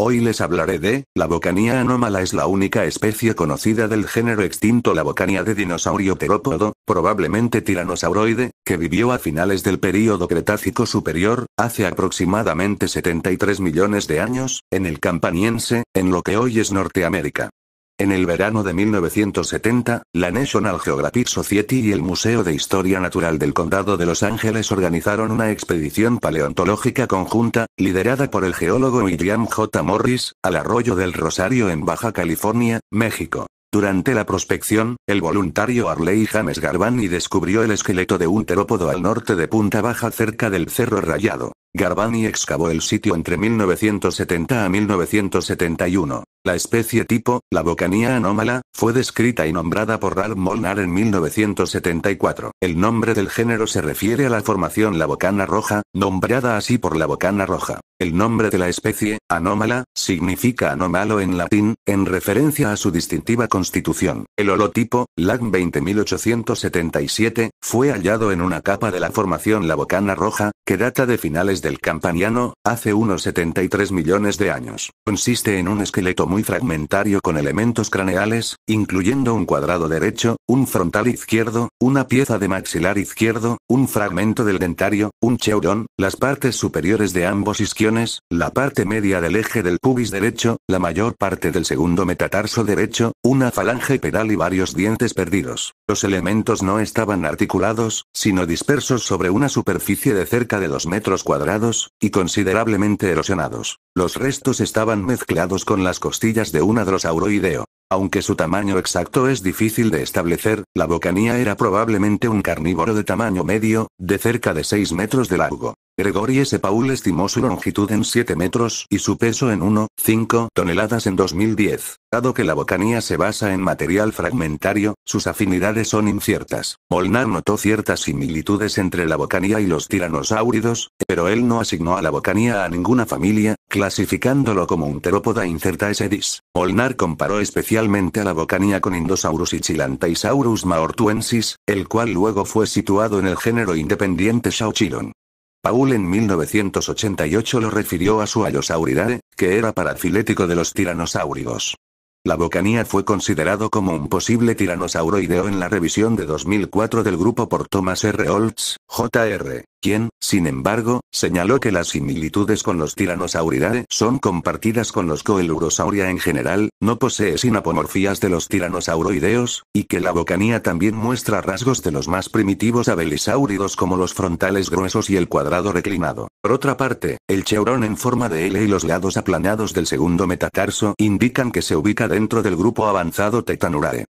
Hoy les hablaré de, la bocanía anómala es la única especie conocida del género extinto la bocanía de dinosaurio terópodo, probablemente tiranosauroide, que vivió a finales del período Cretácico superior, hace aproximadamente 73 millones de años, en el Campaniense, en lo que hoy es Norteamérica. En el verano de 1970, la National Geographic Society y el Museo de Historia Natural del Condado de Los Ángeles organizaron una expedición paleontológica conjunta, liderada por el geólogo William J. Morris, al arroyo del Rosario en Baja California, México. Durante la prospección, el voluntario Arley James Garbani descubrió el esqueleto de un terópodo al norte de Punta Baja cerca del Cerro Rayado. Garbani excavó el sitio entre 1970 a 1971. La especie tipo, la bocanía anómala, fue descrita y nombrada por Ralph Molnar en 1974. El nombre del género se refiere a la formación la bocana roja, nombrada así por la bocana roja. El nombre de la especie, anómala, significa anómalo en latín, en referencia a su distintiva constitución. El holotipo, LAC 20877, fue hallado en una capa de la formación la bocana roja, que data de finales del Campaniano, hace unos 73 millones de años. Consiste en un esqueleto muy fragmentario con elementos craneales, incluyendo un cuadrado derecho, un frontal izquierdo, una pieza de maxilar izquierdo, un fragmento del dentario, un cheurón, las partes superiores de ambos isquiones, la parte media del eje del pubis derecho, la mayor parte del segundo metatarso derecho, una falange pedal y varios dientes perdidos. Los elementos no estaban articulados, sino dispersos sobre una superficie de cerca de 2 metros cuadrados, y considerablemente erosionados. Los restos estaban mezclados con las costillas de un adrosauroideo. Aunque su tamaño exacto es difícil de establecer, la bocanía era probablemente un carnívoro de tamaño medio, de cerca de 6 metros de largo. Gregory S. Paul estimó su longitud en 7 metros y su peso en 1,5 toneladas en 2010. Dado que la bocanía se basa en material fragmentario, sus afinidades son inciertas. Molnar notó ciertas similitudes entre la bocanía y los tiranosáuridos, pero él no asignó a la bocanía a ninguna familia, clasificándolo como un terópoda incerta sedis. Molnar comparó especialmente a la bocanía con Indosaurus y Chilantaisaurus maortuensis, el cual luego fue situado en el género independiente Shaochiron. Paul en 1988 lo refirió a su Allosauridae, que era parafilético de los tiranosáuridos. La bocanía fue considerado como un posible tiranosauroideo en la revisión de 2004 del grupo por Thomas R. Holtz, Jr quien, sin embargo, señaló que las similitudes con los tiranosauridae son compartidas con los coelurosauria en general, no posee sinapomorfías de los tiranosauroideos, y que la bocanía también muestra rasgos de los más primitivos abelisáuridos como los frontales gruesos y el cuadrado reclinado. Por otra parte, el cheurón en forma de L y los lados aplanados del segundo metatarso indican que se ubica dentro del grupo avanzado Tetanurae.